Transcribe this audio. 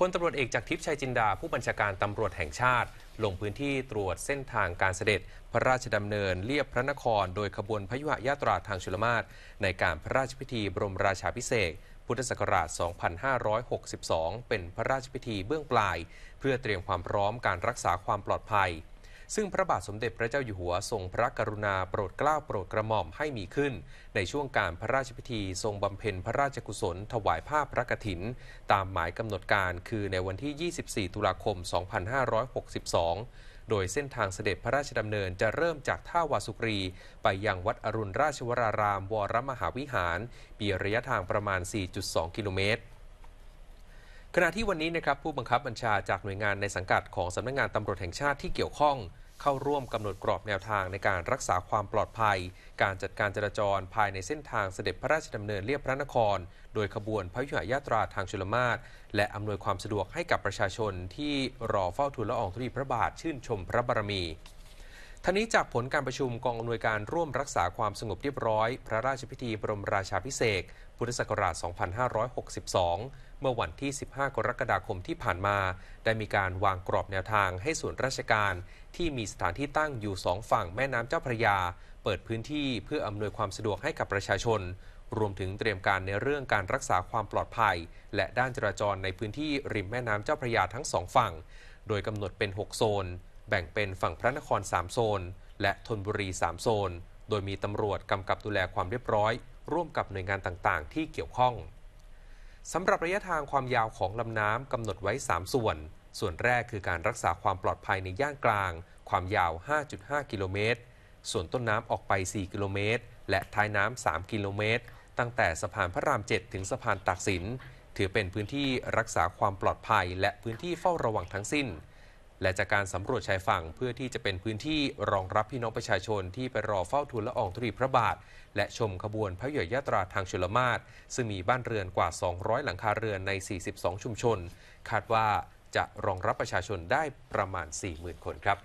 พลตำรวจเอกจากทิพย์ชัยจินดา ผู้บัญชาการตำรวจแห่งชาติ ลงพื้นที่ตรวจเส้นทางการเสด็จพระราชดำเนินเลียบพระนครโดยขบวนพยุหยาตราทางชลมาศในการพระราชพิธีบรมราชาพิเศษ พุทธศักราช 2562 เป็นพระราชพิธีเบื้องปลาย เพื่อเตรียมความพร้อมการรักษาความปลอดภัยซึ่งพระบาทสมเด็จพระเจ้าอยู่หัว ทรงพระกรุณาโปรดเกล้าโปรดกระหม่อมให้มีขึ้น ในช่วงการพระราชพิธี ทรงบำเพ็ญพระราชกุศลถวายผ้าพระกฐิน ตามหมายกำหนดการคือในวันที่ 24 ตุลาคม 2562 โดยเส้นทางเสด็จพระราชดำเนินจะเริ่มจากท่าวาสุกรีไปยังวัดอรุณราชวราราม วรมหาวิหารมีระยะทางประมาณ 4.2 กิโลเมตรขณะที่วันนี้นะครับผู้บังคับบัญชาจากหน่วยงานในสังกัดของสำนักงงานตำรวจแห่งชาติที่เกี่ยวข้องเข้าร่วมกำหนดกรอบแนวทางในการรักษาความปลอดภัย การจัดการจราจรภายในเส้นทางเสด็จพระราชดำเนินเรียบพระนคร โดยขบวนพระยุหยาตราทางชลมาศและอำนวยความสะดวกให้กับประชาชนที่รอเฝ้าทูลละอองธุลีพระบาทชื่นชมพระบารมีท่านี้จากผลการประชุมกองอำนวยการร่วมรักษาความสงบเรียบร้อย พระราชพิธีบรมราชาพิเศษพุทธศักราช 2562 เมื่อวันที่ 15 กรกฎาคมที่ผ่านมา ได้มีการวางกรอบแนวทางให้ส่วนราชการ ที่มีสถานที่ตั้งอยู่สองฝั่งแม่น้ำเจ้าพระยา เปิดพื้นที่เพื่ออำนวยความสะดวกให้กับประชาชน รวมถึงเตรียมการในเรื่องการรักษาความปลอดภัย และด้านจราจรในพื้นที่ริมแม่น้ำเจ้าพระยาทั้งสองฝั่ง โดยกำหนดเป็น 6 โซนแบ่งเป็นฝั่งพระนคร 3 โซน และธนบุรี 3 โซน โดยมีตำรวจกำกับดูแลความเรียบร้อย ร่วมกับหน่วยงานต่างๆ ที่เกี่ยวข้อง สำหรับระยะทางความยาวของลำน้ำกำหนดไว้ 3 ส่วน ส่วนแรกคือการรักษาความปลอดภัยในย่านกลาง ความยาว 5.5 กิโลเมตร ส่วนต้นน้ำออกไป 4 กิโลเมตร และท้ายน้ำ3กิโลเมตร ตั้งแต่สะพานพระราม7ถึงสะพานตากสิน ถือเป็นพื้นที่รักษาความปลอดภัย และพื้นที่เฝ้าระวังทั้งสิ้นและจากการสำรวจชายฝั่งเพื่อที่จะเป็นพื้นที่รองรับพี่น้องประชาชนที่ไปรอเฝ้าทูลละอองธุรีพระบาท และชมขบวนพระเหยยาตราทางชลมาศซึ่งมีบ้านเรือนกว่า 200 หลังคาเรือนใน 42 ชุมชน คาดว่าจะรองรับประชาชนได้ประมาณ 40,000 คนครับ